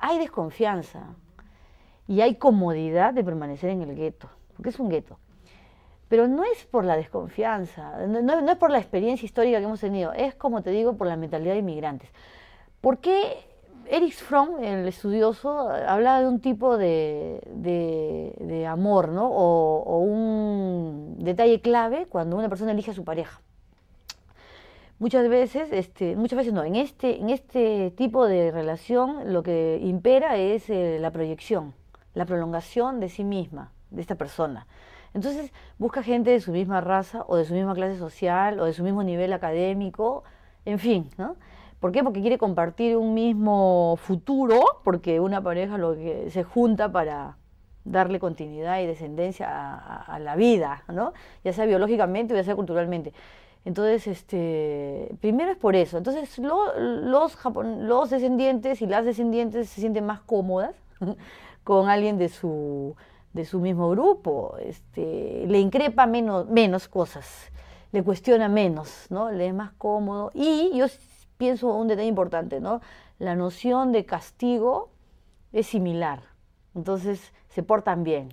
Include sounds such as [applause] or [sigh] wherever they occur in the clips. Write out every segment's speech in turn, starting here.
hay desconfianza y hay comodidad de permanecer en el gueto, porque es un gueto. Pero no es por la desconfianza, no, es por la experiencia histórica que hemos tenido, es como te digo, por la mentalidad de inmigrantes. ¿Por qué Erich Fromm, el estudioso, hablaba de un tipo de, amor, o un detalle clave cuando una persona elige a su pareja muchas veces, este, muchas veces no, en este, en este tipo de relación lo que impera es eh, la proyección, la prolongación de sí misma, de esta persona. Entonces busca gente de su misma raza o de su misma clase social o de su mismo nivel académico, en fin, ¿no? ¿Por qué? Porque quiere compartir un mismo futuro, porque una pareja lo que se junta para darle continuidad y descendencia a, la vida, ¿no? Ya sea biológicamente o ya sea culturalmente. Entonces, este, primero es por eso. Entonces, los, descendientes y las descendientes se sienten más cómodas [laughs] con alguien de su, de su mismo grupo. Este, le increpa menos, menos cosas, le cuestiona menos, ¿no? Le es más cómodo. Y yo pienso un detalle importante, ¿no? La noción de castigo es similar. Entonces, se portan bien.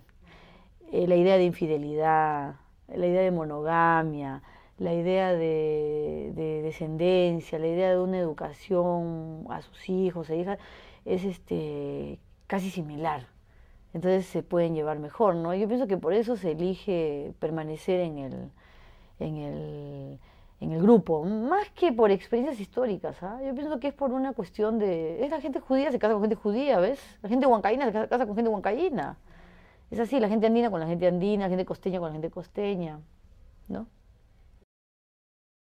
Eh, la idea de infidelidad, la idea de monogamia, la idea de, descendencia, la idea de una educación a sus hijos e hijas, es este, casi similar. Entonces se pueden llevar mejor, ¿no? Yo pienso que por eso se elige permanecer en el, en el, grupo, más que por experiencias históricas. ¿ah? Yo pienso que es por una cuestión de... Es la gente judía se casa con gente judía, ¿ves? La gente huancaína se casa, con gente huancaína. Es así, la gente andina con la gente andina, la gente costeña con la gente costeña, ¿no?